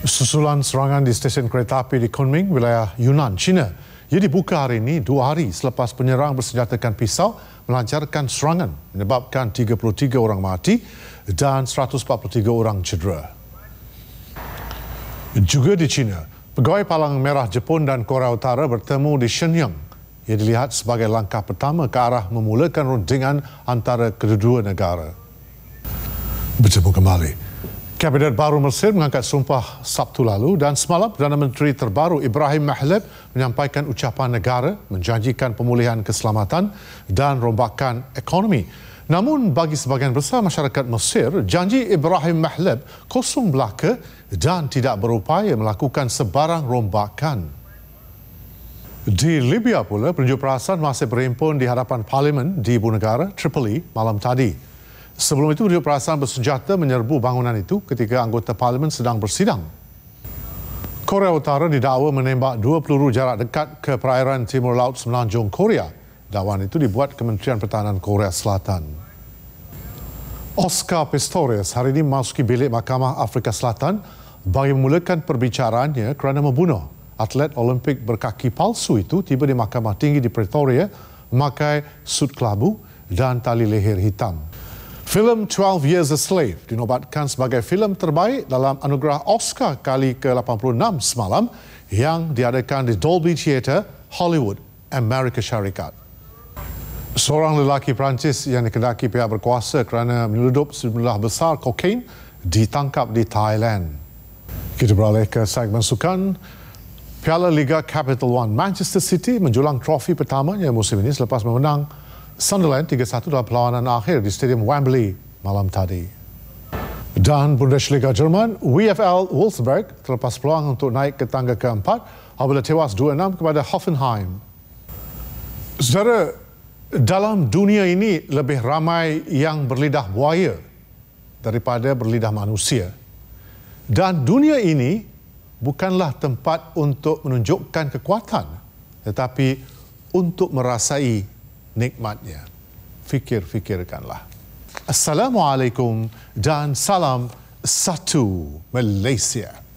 Susulan serangan di stesen kereta api di Kunming, wilayah Yunnan, China, ia dibuka hari ini dua hari selepas penyerang bersenjatakan pisau melancarkan serangan menyebabkan 33 orang mati dan 143 orang cedera. Juga di China, pegawai Palang Merah Jepun dan Korea Utara bertemu di Shenyang. Ia dilihat sebagai langkah pertama ke arah memulakan rundingan antara kedua negara. Bertemu kembali. Kabinet baru Mesir mengangkat sumpah Sabtu lalu dan semalam Perdana Menteri terbaru Ibrahim Mahleb menyampaikan ucapan negara menjanjikan pemulihan keselamatan dan rombakan ekonomi. Namun bagi sebahagian besar masyarakat Mesir, janji Ibrahim Mahleb kosong belaka dan tidak berupaya melakukan sebarang rombakan. Di Libya pula, penunjuk perasaan masih berhimpun di hadapan Parlimen di Ibu Negara, Tripoli, malam tadi. Sebelum itu, beliau perasaan bersenjata menyerbu bangunan itu ketika anggota parlimen sedang bersidang. Korea Utara didakwa menembak dua peluru jarak dekat ke perairan timur laut semenanjung Korea. Dakwaan itu dibuat Kementerian Pertahanan Korea Selatan. Oscar Pistorius hari ini memasuki bilik Mahkamah Afrika Selatan bagi memulakan perbicaraannya kerana membunuh. Atlet Olimpik berkaki palsu itu tiba di Mahkamah Tinggi di Pretoria memakai sud kelabu dan tali leher hitam. Film 12 Years a Slave dinobatkan sebagai filem terbaik dalam anugerah Oscar kali ke-86 semalam yang diadakan di Dolby Theatre, Hollywood, Amerika Syarikat. Seorang lelaki Perancis yang dikendaki pihak berkuasa kerana menyeludup sejumlah besar kokain ditangkap di Thailand. Kita beralih ke segmen sukan. Piala Liga Capital One Manchester City menjulang trofi pertamanya musim ini selepas memenang Sunderland 3-1 dalam perlawanan akhir di Stadium Wembley malam tadi. Dan Bundesliga Jerman, WFL Wolfsburg terlepas peluang untuk naik ke tangga keempat apabila tewas 2-6 kepada Hoffenheim. Saudara, dalam dunia ini lebih ramai yang berlidah buaya daripada berlidah manusia. Dan dunia ini bukanlah tempat untuk menunjukkan kekuatan tetapi untuk merasai nikmatnya. Fikir-fikirkanlah. Assalamualaikum dan salam satu Malaysia.